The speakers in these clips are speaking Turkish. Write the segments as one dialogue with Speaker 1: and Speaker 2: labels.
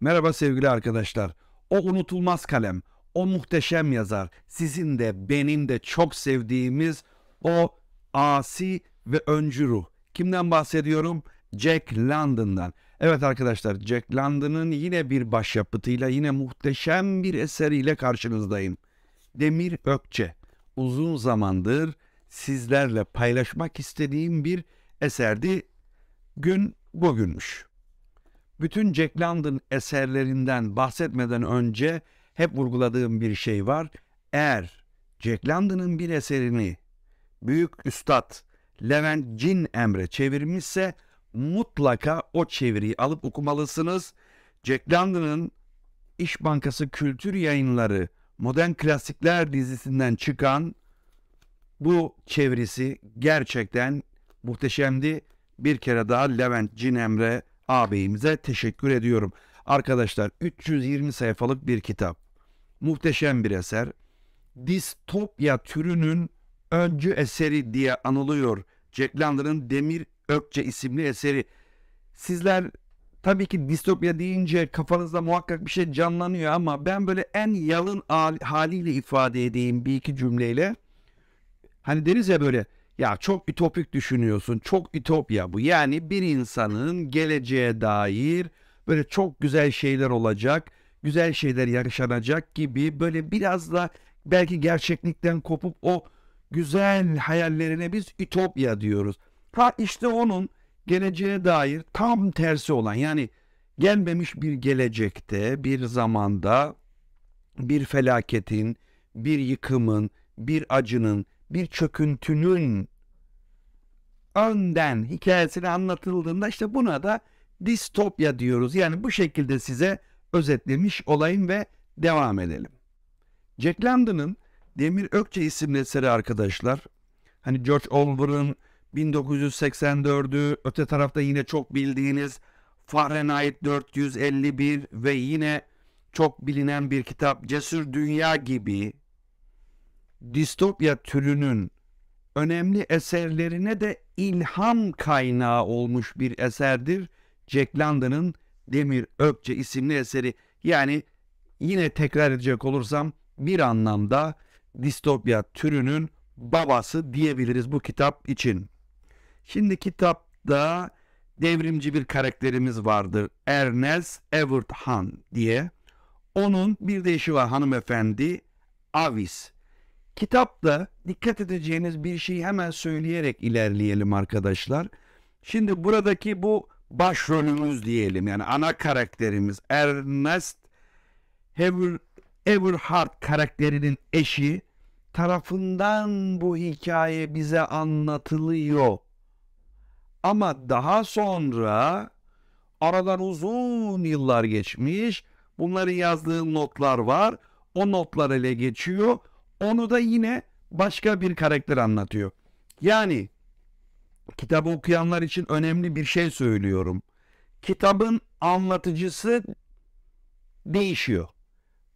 Speaker 1: Merhaba sevgili arkadaşlar. O unutulmaz kalem, o muhteşem yazar, sizin de benim de çok sevdiğimiz o asi ve öncü ruh. Kimden bahsediyorum? Jack London'dan. Evet arkadaşlar Jack London'ın yine bir başyapıtıyla yine muhteşem bir eseriyle karşınızdayım. Demir Ökçe uzun zamandır sizlerle paylaşmak istediğim bir eserdi. Gün bugünmüş bütün Jack London eserlerinden bahsetmeden önce hep vurguladığım bir şey var. Eğer Jack London'ın bir eserini büyük üstad Levent Cin Emre çevirmişse mutlaka o çeviriyi alıp okumalısınız. Jack London'ın İş Bankası Kültür Yayınları Modern Klasikler dizisinden çıkan bu çevirisi gerçekten muhteşemdi. Bir kere daha Levent Cin Emre ağabeyimize teşekkür ediyorum. Arkadaşlar 320 sayfalık bir kitap. Muhteşem bir eser. Distopya türünün öncü eseri diye anılıyor. Jack London'ın Demir Ökçe isimli eseri. Sizler tabii ki distopya deyince kafanızda muhakkak bir şey canlanıyor ama ben böyle en yalın haliyle ifade edeyim bir iki cümleyle. Hani deriz ya böyle ya çok ütopik düşünüyorsun. Çok ütopya bu. Yani bir insanın geleceğe dair böyle çok güzel şeyler olacak, güzel şeyler yaşanacak gibi böyle biraz da belki gerçeklikten kopup o güzel hayallerine biz ütopya diyoruz. Ha işte onun geleceğe dair tam tersi olan yani gelmemiş bir gelecekte, bir zamanda bir felaketin, bir yıkımın, bir acının, bir çöküntünün önden hikayesini anlatıldığında işte buna da distopya diyoruz. Yani bu şekilde size özetlemiş olayım ve devam edelim. Jack London'ın Demir Ökçe isimli eseri arkadaşlar. Hani George Orwell'ın 1984'ü öte tarafta yine çok bildiğiniz Fahrenheit 451 ve yine çok bilinen bir kitap Cesur Dünya gibi distopya türünün önemli eserlerine de ilham kaynağı olmuş bir eserdir. Jack London'ın Demir Öpçe isimli eseri. Yani yine tekrar edecek olursam bir anlamda distopya türünün babası diyebiliriz bu kitap için. Şimdi kitapta devrimci bir karakterimiz vardır. Ernest Everett Han diye. Onun bir de işi var hanımefendi Avis. Kitapta dikkat edeceğiniz bir şeyi hemen söyleyerek ilerleyelim arkadaşlar. Şimdi buradaki bu başrolümüz diyelim yani ana karakterimiz Ernest Ever, Everhart karakterinin eşi tarafından bu hikaye bize anlatılıyor. Ama daha sonra aradan uzun yıllar geçmiş. Bunları yazdığı notlar var. O notlar ele geçiyor. Onu da yine başka bir karakter anlatıyor. Yani kitabı okuyanlar için önemli bir şey söylüyorum. Kitabın anlatıcısı değişiyor.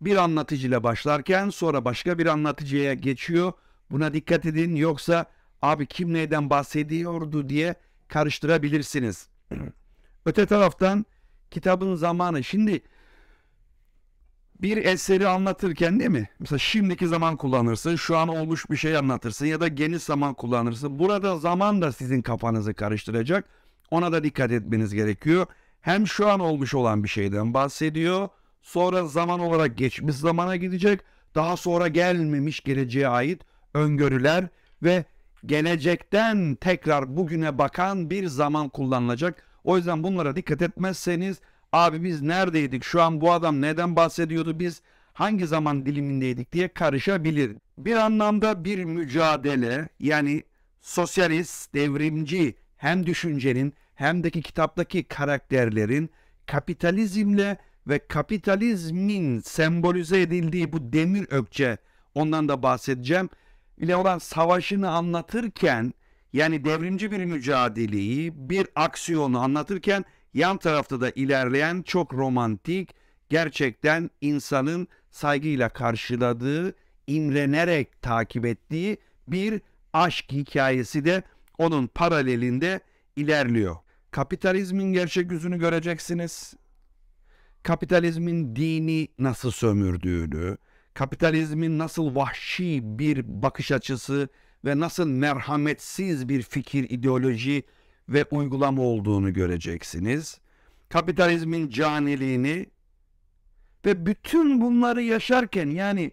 Speaker 1: Bir anlatıcıyla başlarken sonra başka bir anlatıcıya geçiyor. Buna dikkat edin yoksa abi kim neyden bahsediyordu diye karıştırabilirsiniz. Öte taraftan kitabın zamanı şimdi bir eseri anlatırken değil mi? Mesela şimdiki zaman kullanırsın, şu an olmuş bir şey anlatırsın ya da geniş zaman kullanırsın. Burada zaman da sizin kafanızı karıştıracak. Ona da dikkat etmeniz gerekiyor. Hem şu an olmuş olan bir şeyden bahsediyor. Sonra zaman olarak geçmiş zamana gidecek. Daha sonra gelmemiş geleceğe ait öngörüler ve gelecekten tekrar bugüne bakan bir zaman kullanılacak. O yüzden bunlara dikkat etmezseniz Abi biz neredeydik? Şu an bu adam neden bahsediyordu? Biz hangi zaman dilimindeydik diye karışabilir. Bir anlamda bir mücadele yani sosyalist, devrimci hem düşüncenin hem de ki kitaptaki karakterlerin kapitalizmle ve kapitalizmin sembolize edildiği bu demir ökçe ondan da bahsedeceğim ile olan savaşını anlatırken yani devrimci bir mücadeleyi, bir aksiyonu anlatırken Yan tarafta da ilerleyen çok romantik, gerçekten insanın saygıyla karşıladığı, imrenerek takip ettiği bir aşk hikayesi de onun paralelinde ilerliyor. Kapitalizmin gerçek yüzünü göreceksiniz. Kapitalizmin dini nasıl sömürdüğünü, kapitalizmin nasıl vahşi bir bakış açısı ve nasıl merhametsiz bir fikir, ideoloji ve uygulama olduğunu göreceksiniz. Kapitalizmin caniliğini ve bütün bunları yaşarken yani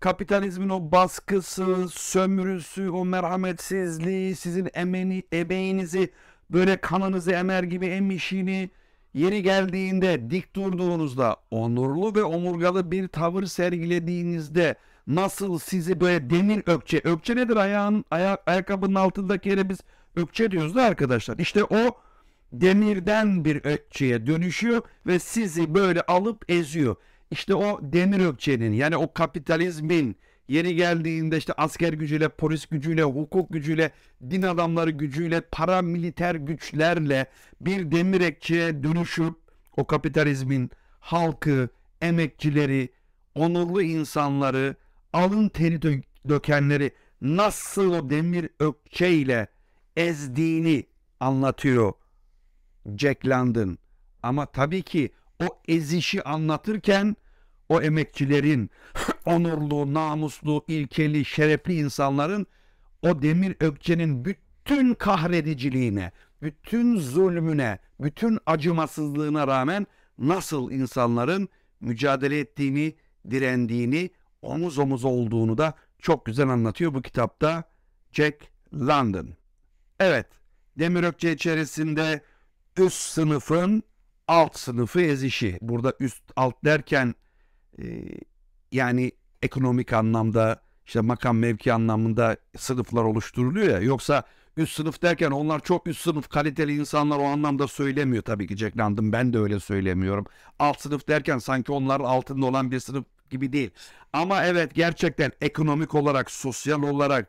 Speaker 1: kapitalizmin o baskısı, sömürüsü, o merhametsizliği, sizin emeni, emeğinizi böyle kanınızı emer gibi emişini yeri geldiğinde dik durduğunuzda onurlu ve omurgalı bir tavır sergilediğinizde nasıl sizi böyle demir ökçe ökçe nedir ayağın ayak, ayakkabının altındaki yere biz Ökçe diyoruz da arkadaşlar. İşte o demirden bir ökçeye dönüşüyor ve sizi böyle alıp eziyor. İşte o demir ökçenin yani o kapitalizmin yeni geldiğinde işte asker gücüyle, polis gücüyle, hukuk gücüyle, din adamları gücüyle, paramiliter güçlerle bir demir ökçeye dönüşüp o kapitalizmin halkı, emekçileri, onurlu insanları, alın teri dökenleri nasıl o demir ökçeyle ezdiğini anlatıyor Jack London. Ama tabii ki o ezişi anlatırken o emekçilerin, onurlu, namuslu, ilkeli, şerefli insanların o demir ökçenin bütün kahrediciliğine, bütün zulmüne, bütün acımasızlığına rağmen nasıl insanların mücadele ettiğini, direndiğini, omuz omuz olduğunu da çok güzel anlatıyor bu kitapta Jack London. Evet, Demirökçe içerisinde üst sınıfın alt sınıfı ezişi. Burada üst alt derken e, yani ekonomik anlamda işte makam mevki anlamında sınıflar oluşturuluyor ya. Yoksa üst sınıf derken onlar çok üst sınıf kaliteli insanlar o anlamda söylemiyor tabii ki Jack London. Ben de öyle söylemiyorum. Alt sınıf derken sanki onlar altında olan bir sınıf gibi değil. Ama evet gerçekten ekonomik olarak, sosyal olarak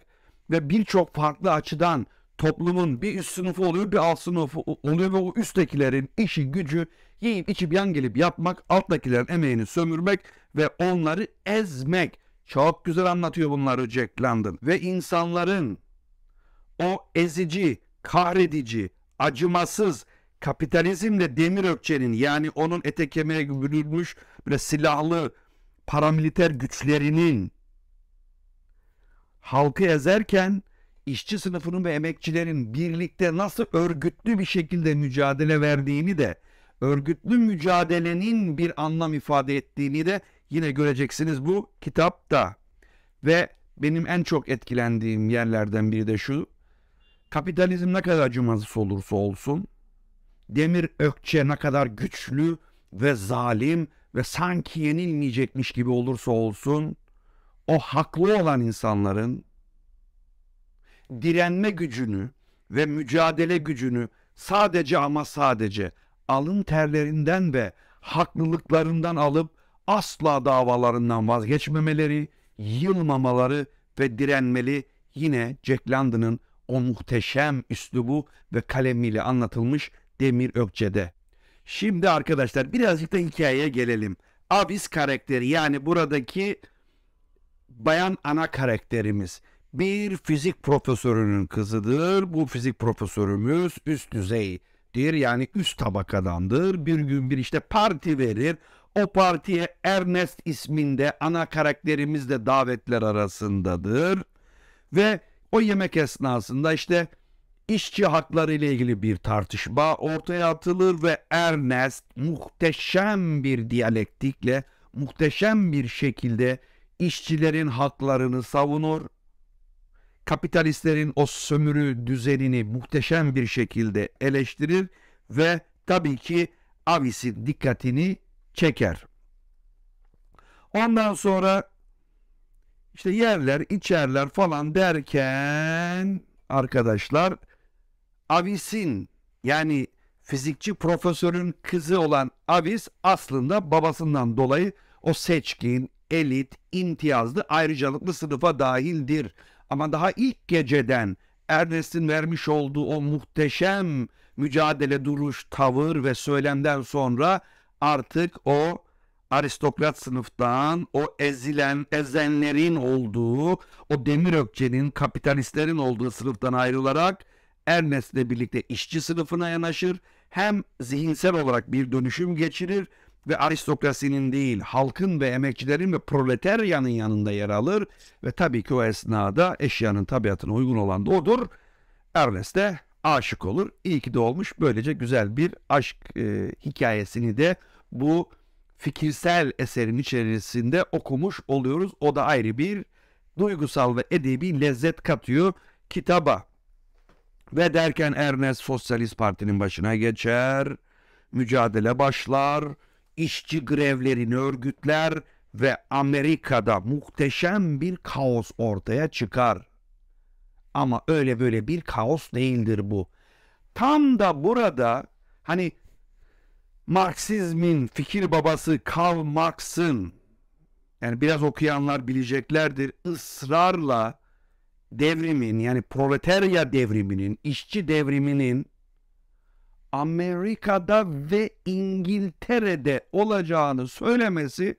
Speaker 1: ve birçok farklı açıdan toplumun bir üst sınıfı oluyor bir alt sınıfı oluyor ve o üsttekilerin işi gücü yiyip içip yan gelip yapmak alttakilerin emeğini sömürmek ve onları ezmek. Çok güzel anlatıyor bunları Jack London. Ve insanların o ezici, kahredici, acımasız kapitalizmle demir ökçenin yani onun ete kemiğe bürülmüş böyle silahlı paramiliter güçlerinin halkı ezerken işçi sınıfının ve emekçilerin birlikte nasıl örgütlü bir şekilde mücadele verdiğini de örgütlü mücadelenin bir anlam ifade ettiğini de yine göreceksiniz bu kitapta. Ve benim en çok etkilendiğim yerlerden biri de şu. Kapitalizm ne kadar acımasız olursa olsun, Demir Ökçe ne kadar güçlü ve zalim ve sanki yenilmeyecekmiş gibi olursa olsun, o haklı olan insanların direnme gücünü ve mücadele gücünü sadece ama sadece alın terlerinden ve haklılıklarından alıp asla davalarından vazgeçmemeleri, yılmamaları ve direnmeli yine Jack London'ın o muhteşem üslubu ve kalemiyle anlatılmış Demir Ökçe'de. Şimdi arkadaşlar birazcık da hikayeye gelelim. Abis karakteri yani buradaki bayan ana karakterimiz bir fizik profesörünün kızıdır. Bu fizik profesörümüz üst düzeydir yani üst tabakadandır. Bir gün bir işte parti verir. O partiye Ernest isminde ana karakterimiz de davetler arasındadır. Ve o yemek esnasında işte işçi hakları ile ilgili bir tartışma ortaya atılır ve Ernest muhteşem bir diyalektikle muhteşem bir şekilde işçilerin haklarını savunur kapitalistlerin o sömürü düzenini muhteşem bir şekilde eleştirir ve tabii ki Avis'in dikkatini çeker. Ondan sonra işte yerler, içerler falan derken arkadaşlar Avis'in yani fizikçi profesörün kızı olan Avis aslında babasından dolayı o seçkin, elit, imtiyazlı, ayrıcalıklı sınıfa dahildir ama daha ilk geceden Ernest'in vermiş olduğu o muhteşem mücadele duruş, tavır ve söylemden sonra artık o aristokrat sınıftan, o ezilen, ezenlerin olduğu, o demir ökçenin, kapitalistlerin olduğu sınıftan ayrılarak Ernest'le birlikte işçi sınıfına yanaşır. Hem zihinsel olarak bir dönüşüm geçirir ve aristokrasinin değil halkın ve emekçilerin ve proletaryanın yanında yer alır ve tabii ki o esnada eşyanın tabiatına uygun olan da odur. Ernest de aşık olur. İyi ki de olmuş. Böylece güzel bir aşk e, hikayesini de bu fikirsel eserin içerisinde okumuş oluyoruz. O da ayrı bir duygusal ve edebi lezzet katıyor kitaba. Ve derken Ernest Sosyalist Parti'nin başına geçer, mücadele başlar işçi grevlerini örgütler ve Amerika'da muhteşem bir kaos ortaya çıkar. Ama öyle böyle bir kaos değildir bu. Tam da burada hani Marksizmin fikir babası Karl Marx'ın yani biraz okuyanlar bileceklerdir ısrarla devrimin yani proletarya devriminin, işçi devriminin Amerika'da ve İngiltere'de olacağını söylemesi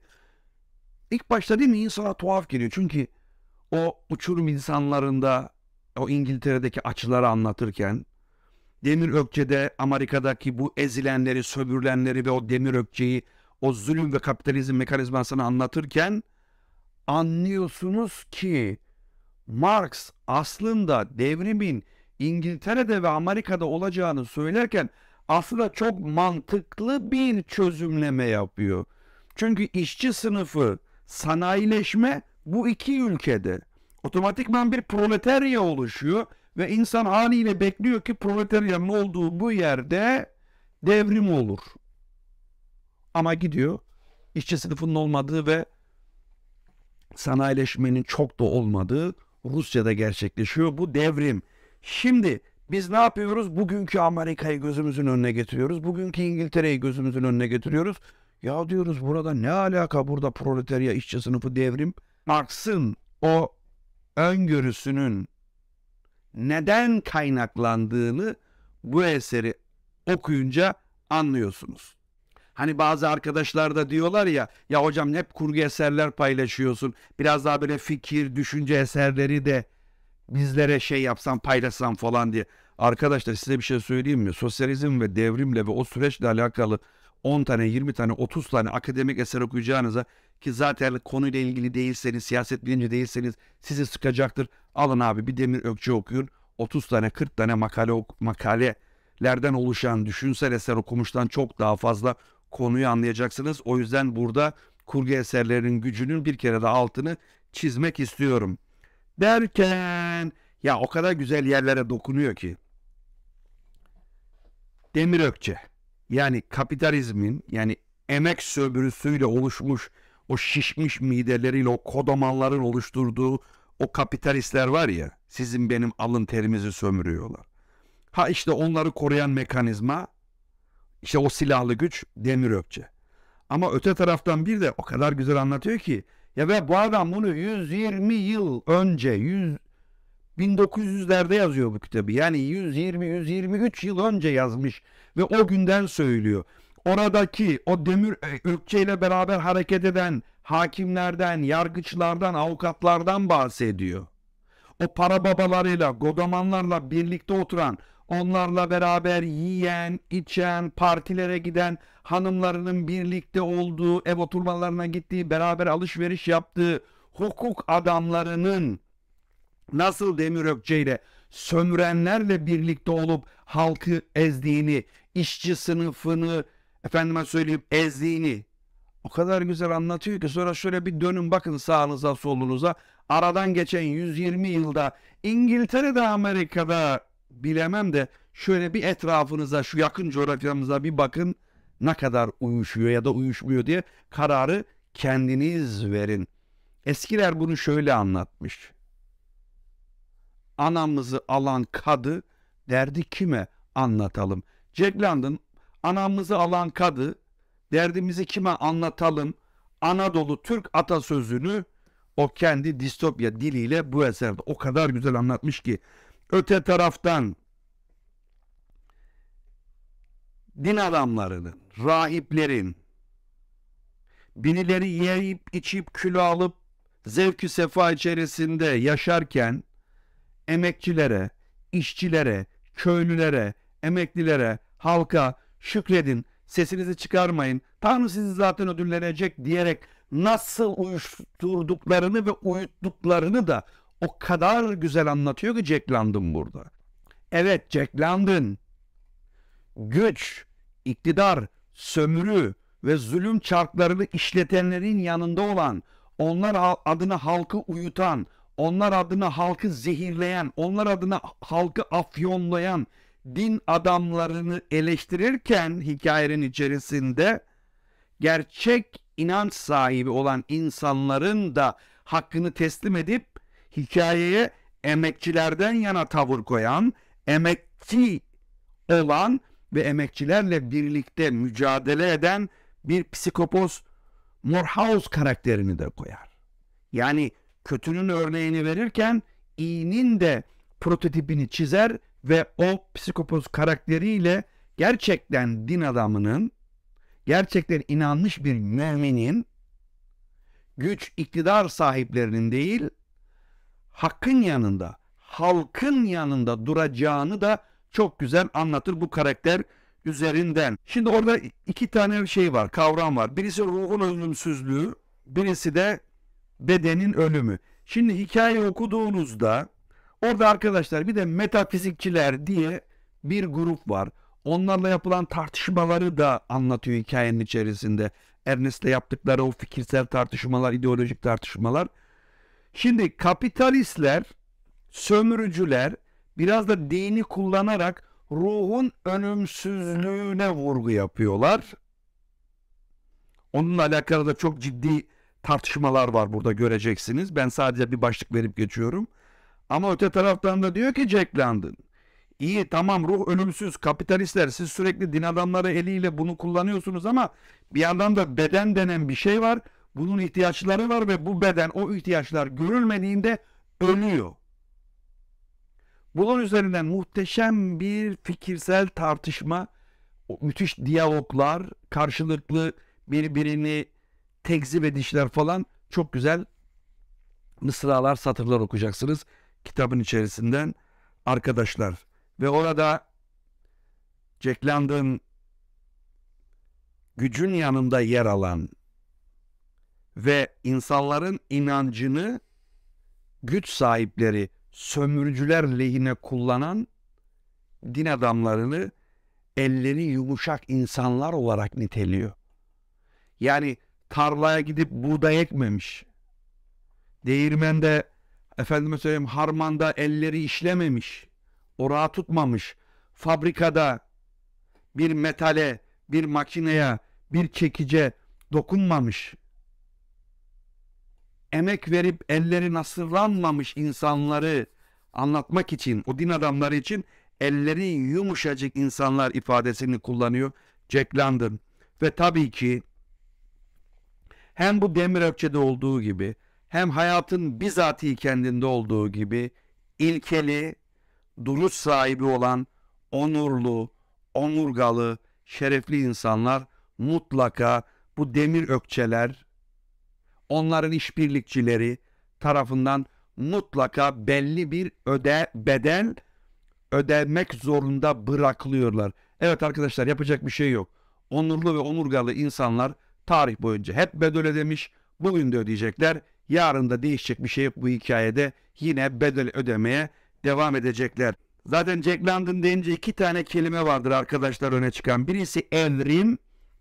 Speaker 1: ilk başta değil mi insana tuhaf geliyor. Çünkü o uçurum insanlarında o İngiltere'deki açıları anlatırken Demir Ökçe'de Amerika'daki bu ezilenleri, sömürülenleri ve o Demir Ökçe'yi o zulüm ve kapitalizm mekanizmasını anlatırken anlıyorsunuz ki Marx aslında devrimin İngiltere'de ve Amerika'da olacağını söylerken aslında çok mantıklı bir çözümleme yapıyor. Çünkü işçi sınıfı sanayileşme bu iki ülkede otomatikman bir proletarya oluşuyor ve insan haliyle bekliyor ki proletaryanın olduğu bu yerde devrim olur. Ama gidiyor işçi sınıfının olmadığı ve sanayileşmenin çok da olmadığı Rusya'da gerçekleşiyor bu devrim. Şimdi biz ne yapıyoruz? Bugünkü Amerika'yı gözümüzün önüne getiriyoruz. Bugünkü İngiltere'yi gözümüzün önüne getiriyoruz. Ya diyoruz burada ne alaka burada proletarya işçi sınıfı devrim? Marx'ın o öngörüsünün neden kaynaklandığını bu eseri okuyunca anlıyorsunuz. Hani bazı arkadaşlar da diyorlar ya, ya hocam hep kurgu eserler paylaşıyorsun. Biraz daha böyle fikir, düşünce eserleri de bizlere şey yapsan paylaşsan falan diye. Arkadaşlar size bir şey söyleyeyim mi? Sosyalizm ve devrimle ve o süreçle alakalı 10 tane, 20 tane, 30 tane akademik eser okuyacağınıza ki zaten konuyla ilgili değilseniz, siyaset bilinci değilseniz sizi sıkacaktır. Alın abi bir Demir Ökçe okuyun. 30 tane, 40 tane makale makalelerden oluşan düşünsel eser okumuştan çok daha fazla konuyu anlayacaksınız. O yüzden burada kurgu eserlerinin gücünün bir kere de altını çizmek istiyorum derken ya o kadar güzel yerlere dokunuyor ki. Demir Ökçe yani kapitalizmin yani emek sömürüsüyle oluşmuş o şişmiş mideleriyle o kodamanların oluşturduğu o kapitalistler var ya sizin benim alın terimizi sömürüyorlar. Ha işte onları koruyan mekanizma işte o silahlı güç demir öpçe. Ama öte taraftan bir de o kadar güzel anlatıyor ki ya ve bu adam bunu 120 yıl önce 100 1900'lerde yazıyor bu kitabı. Yani 120-123 yıl önce yazmış ve o günden söylüyor. Oradaki o demir ökçeyle e, beraber hareket eden hakimlerden, yargıçlardan, avukatlardan bahsediyor. O para babalarıyla, godamanlarla birlikte oturan onlarla beraber yiyen, içen, partilere giden, hanımlarının birlikte olduğu, ev oturmalarına gittiği, beraber alışveriş yaptığı hukuk adamlarının nasıl demir ökçeyle sömürenlerle birlikte olup halkı ezdiğini, işçi sınıfını efendime söyleyeyim ezdiğini o kadar güzel anlatıyor ki sonra şöyle bir dönün bakın sağınıza solunuza. Aradan geçen 120 yılda İngiltere'de Amerika'da bilemem de şöyle bir etrafınıza şu yakın coğrafyanıza bir bakın ne kadar uyuşuyor ya da uyuşmuyor diye kararı kendiniz verin. Eskiler bunu şöyle anlatmış. Anamızı alan kadı derdi kime anlatalım. Jack London anamızı alan kadı derdimizi kime anlatalım Anadolu Türk atasözünü o kendi distopya diliyle bu eserde o kadar güzel anlatmış ki Öte taraftan din adamlarının, rahiplerin, binileri yiyip içip kilo alıp zevkü sefa içerisinde yaşarken emekçilere, işçilere, köylülere, emeklilere, halka şükredin, sesinizi çıkarmayın, Tanrı sizi zaten ödüllenecek diyerek nasıl uyuşturduklarını ve uyuttuklarını da o kadar güzel anlatıyor ki Jack London burada. Evet Jack London güç, iktidar, sömürü ve zulüm çarklarını işletenlerin yanında olan, onlar adına halkı uyutan, onlar adına halkı zehirleyen, onlar adına halkı afyonlayan din adamlarını eleştirirken hikayenin içerisinde gerçek inanç sahibi olan insanların da hakkını teslim edip hikayeye emekçilerden yana tavır koyan, emekçi olan ve emekçilerle birlikte mücadele eden bir psikopos Morhaus karakterini de koyar. Yani kötünün örneğini verirken iyinin de prototipini çizer ve o psikopos karakteriyle gerçekten din adamının, gerçekten inanmış bir müminin, güç iktidar sahiplerinin değil, hakkın yanında, halkın yanında duracağını da çok güzel anlatır bu karakter üzerinden. Şimdi orada iki tane şey var, kavram var. Birisi ruhun ölümsüzlüğü, birisi de bedenin ölümü. Şimdi hikaye okuduğunuzda orada arkadaşlar bir de metafizikçiler diye bir grup var. Onlarla yapılan tartışmaları da anlatıyor hikayenin içerisinde. Ernest'le yaptıkları o fikirsel tartışmalar, ideolojik tartışmalar. Şimdi kapitalistler, sömürücüler biraz da dini kullanarak ruhun önümsüzlüğüne vurgu yapıyorlar. Onunla alakalı da çok ciddi tartışmalar var burada göreceksiniz. Ben sadece bir başlık verip geçiyorum. Ama öte taraftan da diyor ki Jack London. İyi tamam ruh ölümsüz kapitalistler siz sürekli din adamları eliyle bunu kullanıyorsunuz ama bir yandan da beden denen bir şey var. Bunun ihtiyaçları var ve bu beden o ihtiyaçlar görülmediğinde ölüyor. Bunun üzerinden muhteşem bir fikirsel tartışma, müthiş diyaloglar, karşılıklı birbirini tekzip edişler falan çok güzel mısralar, satırlar okuyacaksınız kitabın içerisinden arkadaşlar. Ve orada Jack London gücün yanında yer alan ve insanların inancını güç sahipleri sömürücüler lehine kullanan din adamlarını elleri yumuşak insanlar olarak niteliyor. Yani tarlaya gidip buğday ekmemiş. Değirmende efendime söyleyeyim harmanda elleri işlememiş. Orağı tutmamış. Fabrikada bir metale, bir makineye, bir çekice dokunmamış emek verip elleri nasırlanmamış insanları anlatmak için, o din adamları için elleri yumuşacık insanlar ifadesini kullanıyor Jack London. Ve tabii ki hem bu demir ökçede olduğu gibi hem hayatın bizatihi kendinde olduğu gibi ilkeli, duruş sahibi olan onurlu, onurgalı, şerefli insanlar mutlaka bu demir ökçeler onların işbirlikçileri tarafından mutlaka belli bir öde bedel ödemek zorunda bırakılıyorlar. Evet arkadaşlar yapacak bir şey yok. Onurlu ve onurgalı insanlar tarih boyunca hep bedel ödemiş. Bugün de ödeyecekler. Yarın da değişecek bir şey yok bu hikayede. Yine bedel ödemeye devam edecekler. Zaten Jack London deyince iki tane kelime vardır arkadaşlar öne çıkan. Birisi evrim,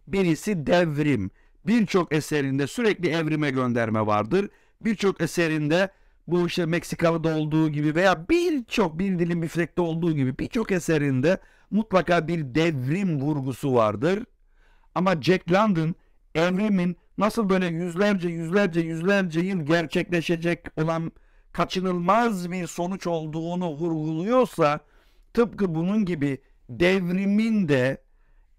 Speaker 1: birisi devrim birçok eserinde sürekli evrime gönderme vardır. Birçok eserinde bu işte Meksika'da olduğu gibi veya birçok bir dilim müfrekte olduğu gibi birçok eserinde mutlaka bir devrim vurgusu vardır. Ama Jack London evrimin nasıl böyle yüzlerce yüzlerce yüzlerce yıl gerçekleşecek olan kaçınılmaz bir sonuç olduğunu vurguluyorsa tıpkı bunun gibi devrimin de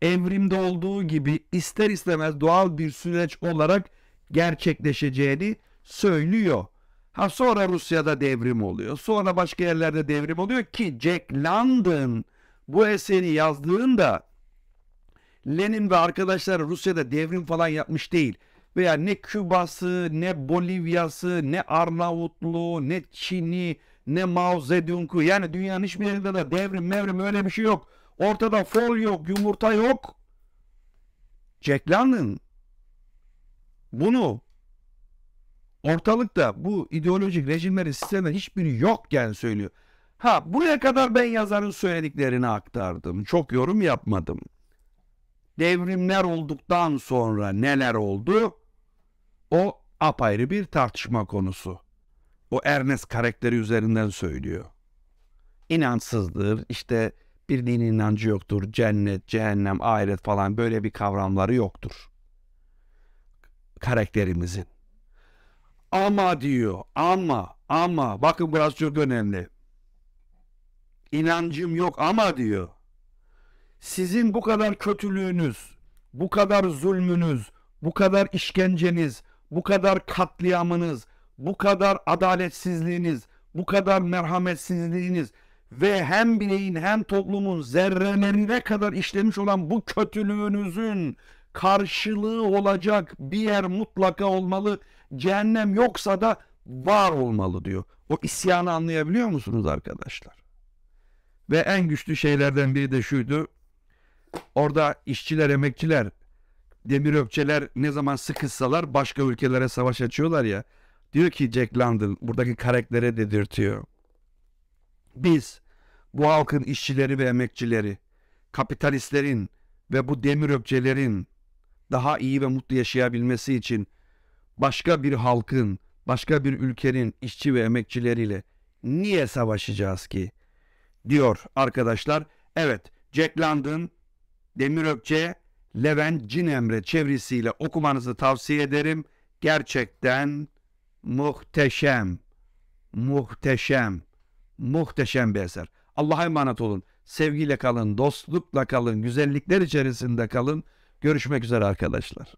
Speaker 1: evrimde olduğu gibi ister istemez doğal bir süreç olarak gerçekleşeceğini söylüyor. Ha sonra Rusya'da devrim oluyor. Sonra başka yerlerde devrim oluyor ki Jack London bu eseri yazdığında Lenin ve arkadaşları Rusya'da devrim falan yapmış değil. Veya ne Küba'sı, ne Bolivya'sı, ne Arnavutluğu, ne Çin'i, ne Mao Zedong'u. Yani dünyanın hiçbir yerinde de devrim mevrim öyle bir şey yok. Ortada fol yok, yumurta yok. Jack London bunu ortalıkta bu ideolojik rejimlerin sistemden hiçbiri yokken söylüyor. Ha buraya kadar ben yazarın söylediklerini aktardım. Çok yorum yapmadım. Devrimler olduktan sonra neler oldu? O apayrı bir tartışma konusu. O Ernest karakteri üzerinden söylüyor. İnansızdır, işte bir din inancı yoktur. Cennet, cehennem, ahiret falan böyle bir kavramları yoktur. Karakterimizin. Ama diyor, ama, ama. Bakın biraz çok önemli. İnancım yok ama diyor. Sizin bu kadar kötülüğünüz, bu kadar zulmünüz, bu kadar işkenceniz, bu kadar katliamınız, bu kadar adaletsizliğiniz, bu kadar merhametsizliğiniz, ve hem bireyin hem toplumun zerrelerine kadar işlemiş olan bu kötülüğünüzün karşılığı olacak bir yer mutlaka olmalı. Cehennem yoksa da var olmalı diyor. O isyanı anlayabiliyor musunuz arkadaşlar? Ve en güçlü şeylerden biri de şuydu. Orada işçiler, emekçiler, demir öpçeler ne zaman sıkışsalar başka ülkelere savaş açıyorlar ya. Diyor ki Jack London buradaki karaktere dedirtiyor. Biz bu halkın işçileri ve emekçileri, kapitalistlerin ve bu demir öpçelerin daha iyi ve mutlu yaşayabilmesi için başka bir halkın, başka bir ülkenin işçi ve emekçileriyle niye savaşacağız ki? Diyor arkadaşlar. Evet, Jack London, Demir Öpçe, Levent Emre çevresiyle okumanızı tavsiye ederim. Gerçekten muhteşem, muhteşem. Muhteşem bir eser. Allah'a emanet olun. Sevgiyle kalın, dostlukla kalın, güzellikler içerisinde kalın. Görüşmek üzere arkadaşlar.